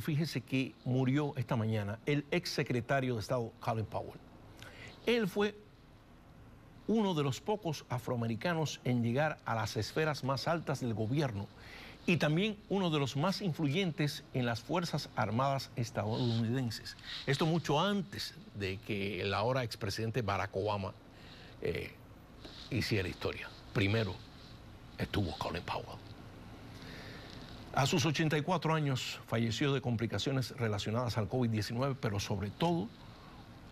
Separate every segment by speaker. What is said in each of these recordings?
Speaker 1: Fíjese que murió esta mañana el exsecretario de Estado, Colin Powell. Él fue uno de los pocos afroamericanos en llegar a las esferas más altas del gobierno y también uno de los más influyentes en las Fuerzas Armadas estadounidenses. Esto mucho antes de que el ahora expresidente Barack Obama eh, hiciera historia. Primero estuvo Colin Powell. A sus 84 años falleció de complicaciones relacionadas al COVID-19, pero sobre todo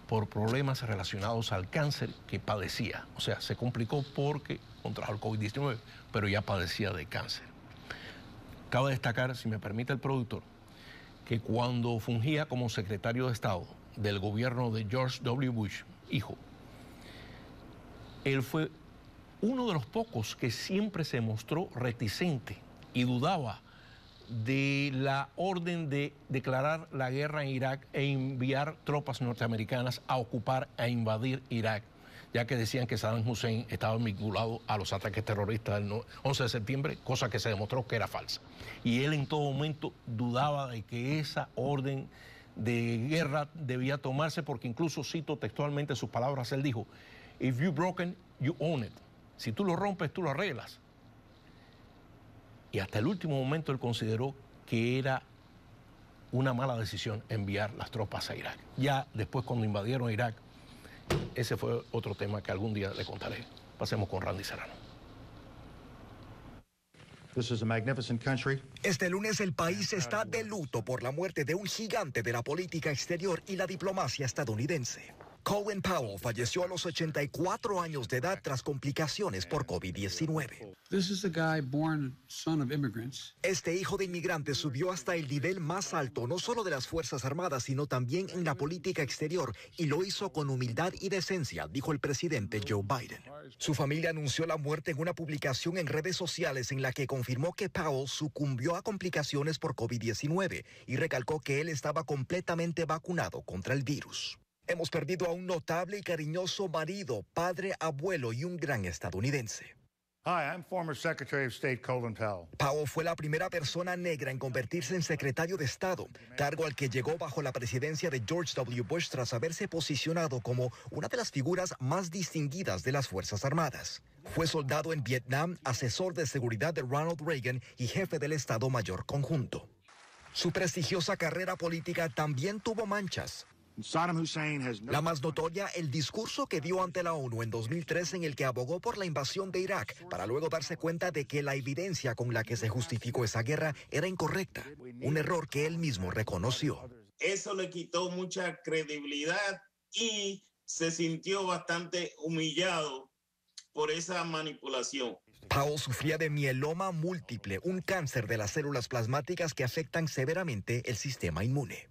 Speaker 1: por problemas relacionados al cáncer que padecía. O sea, se complicó porque contrajo el COVID-19, pero ya padecía de cáncer. Cabe destacar, si me permite el productor, que cuando fungía como secretario de Estado del gobierno de George W. Bush, hijo, él fue uno de los pocos que siempre se mostró reticente y dudaba de la orden de declarar la guerra en Irak e enviar tropas norteamericanas a ocupar, e invadir Irak, ya que decían que Saddam Hussein estaba vinculado a los ataques terroristas del 11 de septiembre, cosa que se demostró que era falsa. Y él en todo momento dudaba de que esa orden de guerra debía tomarse, porque incluso cito textualmente sus palabras, él dijo, If you broken, you own it. Si tú lo rompes, tú lo arreglas. Y hasta el último momento él consideró que era una mala decisión enviar las tropas a Irak. Ya después cuando invadieron Irak, ese fue otro tema que algún día le contaré. Pasemos con Randy Serrano.
Speaker 2: Este lunes el
Speaker 1: país está de luto por la
Speaker 2: muerte de un gigante de la política exterior y la diplomacia estadounidense. Colin Powell falleció a los 84 años de edad tras complicaciones por COVID-19. Este hijo de inmigrantes subió hasta el nivel más alto, no solo de las Fuerzas Armadas, sino también en la política exterior, y lo hizo con humildad y decencia, dijo el presidente Joe Biden. Su familia anunció la muerte en una publicación en redes sociales en la que confirmó que Powell sucumbió a complicaciones por COVID-19 y recalcó que él estaba completamente vacunado contra el virus. Hemos perdido a un notable y cariñoso marido, padre, abuelo y un gran estadounidense. Hi, I'm former Secretary of State Colin Powell. Powell fue la primera persona negra en convertirse en secretario de Estado, cargo al que llegó bajo la presidencia de George W. Bush tras haberse posicionado como una de las figuras más distinguidas de las Fuerzas Armadas. Fue soldado en Vietnam, asesor de seguridad de Ronald Reagan y jefe del Estado Mayor Conjunto. Su prestigiosa carrera política también tuvo manchas. La más notoria, el discurso que dio ante la ONU en 2003 en el que abogó por la invasión de Irak, para luego darse cuenta de que la evidencia con la que se justificó esa guerra era incorrecta, un error que él mismo reconoció. Eso le quitó mucha credibilidad y se sintió bastante humillado por esa manipulación. Powell sufría de mieloma múltiple, un cáncer de las células plasmáticas que afectan severamente el sistema inmune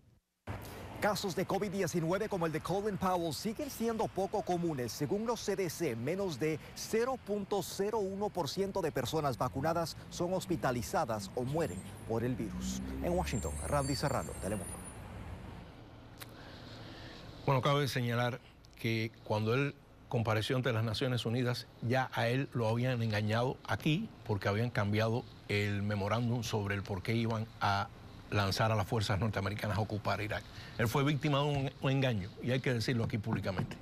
Speaker 2: casos de COVID-19 como el de Colin Powell siguen siendo poco comunes. Según los CDC, menos de 0.01% de personas vacunadas son hospitalizadas o mueren por el virus. En Washington, Randy Serrano, Telemundo.
Speaker 1: Bueno, cabe señalar que cuando él compareció ante las Naciones Unidas, ya a él lo habían engañado aquí porque habían cambiado el memorándum sobre el por qué iban a lanzar a las fuerzas norteamericanas a ocupar Irak. Él fue víctima de un, engaño y hay que decirlo aquí públicamente.